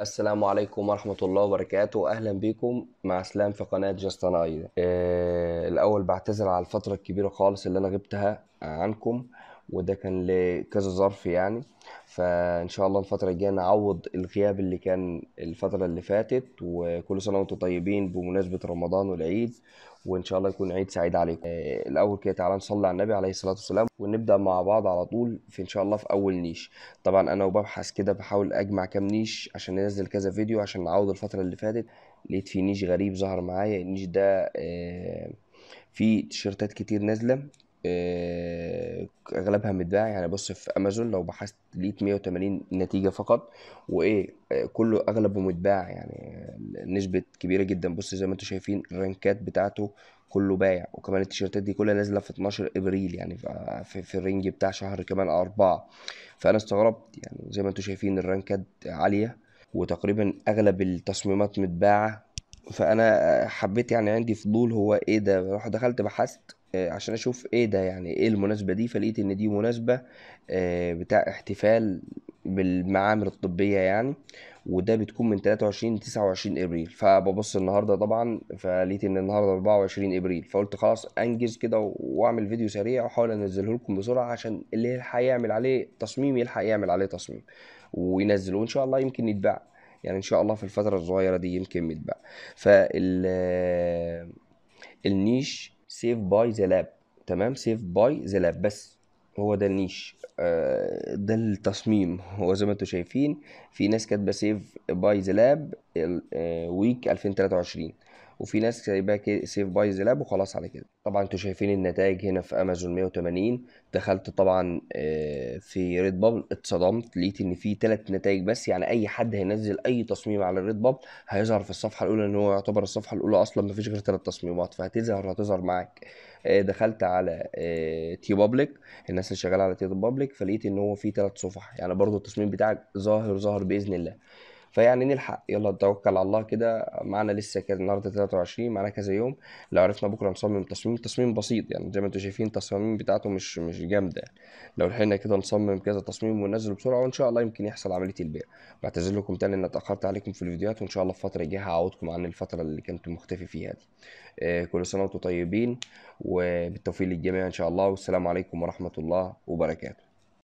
السلام عليكم ورحمة الله وبركاته أهلا بيكم مع سلام في قناة جاستن أيضا أه الأول بعتذر على الفترة الكبيرة خالص اللي أنا غبتها عنكم وده كان لكذا ظرف يعني فان شاء الله الفتره الجايه نعوض الغياب اللي كان الفتره اللي فاتت وكل سنه وانتم طيبين بمناسبه رمضان والعيد وان شاء الله يكون عيد سعيد عليكم الاول كده تعالى نصلي على النبي عليه الصلاه والسلام ونبدا مع بعض على طول في ان شاء الله في اول نيش طبعا انا وببحث كده بحاول اجمع كام نيش عشان ننزل كذا فيديو عشان نعوض الفتره اللي فاتت لقيت في نيش غريب ظهر معايا النيش ده آه، في تيشيرتات كتير نازله آه، اغلبها متباع يعني بص في امازون لو بحثت لقيت 180 نتيجه فقط وايه آه، كله اغلبه متباع يعني نسبه كبيره جدا بص زي ما انتم شايفين الرانكات بتاعته كله بايع وكمان التيشيرتات دي كلها نازله في 12 ابريل يعني في, في الرينج بتاع شهر كمان أربعة فانا استغربت يعني زي ما انتم شايفين الرانكات عاليه وتقريبا اغلب التصميمات متباعه فانا آه، حبيت يعني عندي فضول هو ايه ده رحت دخلت بحثت آه، عشان اشوف ايه ده يعني ايه المناسبه دي فلقيت ان دي مناسبه آه، بتاع احتفال بالمعامل الطبيه يعني وده بتكون من 23 ل 29 ابريل فببص النهارده طبعا فلقيت ان النهارده 24 ابريل فقلت خلاص انجز كده واعمل فيديو سريع واحاول انزله لكم بسرعه عشان اللي يلحق يعمل عليه تصميم يلحق يعمل عليه تصميم وينزله وان شاء الله يمكن يتباع يعني ان شاء الله في الفتره الصغيره دي يمكن يتباع فال آه، النيش سيف باي ذا لاب تمام سيف باي ذا لاب بس هو ده النيش آه، ده التصميم هو زي ما انتم شايفين في ناس كاتبه سيف باي ذا لاب ويك 2023 وفي ناس سايباها سيف باي ذا لاب وخلاص على كده طبعا انتوا شايفين النتائج هنا في امازون 180 دخلت طبعا آه، في ريد بابل اتصدمت لقيت ان في ثلاث نتائج بس يعني اي حد هينزل اي تصميم على الريد بابل هيظهر في الصفحه الاولى ان هو يعتبر الصفحه الاولى اصلا ما فيش غير ثلاث تصميمات فهتظهر هتظهر معاك آه، دخلت على تي آه، بابليك الناس اللي شغاله على تي بابليك فلقيت ان هو في ثلاث صفح يعني برضو التصميم بتاعك ظاهر ظاهر باذن الله فيعني نلحق يلا نتوكل على الله كده معانا لسه كده النهارده 23 معانا كذا يوم لو عرفنا بكره نصمم تصميم تصميم بسيط يعني زي ما انتم شايفين التصاميم بتاعته مش مش جامده لو لحقنا كده نصمم كذا تصميم وننزله بسرعه وان شاء الله يمكن يحصل عمليه البيع بعتذر لكم تاني ان اتاخرت عليكم في الفيديوهات وان شاء الله الفتره الجايه هعوضكم عن الفتره اللي كنت مختفي فيها دي آه كل سنه وانتم طيبين وبالتوفيق للجميع ان شاء الله والسلام عليكم ورحمه الله وبركاته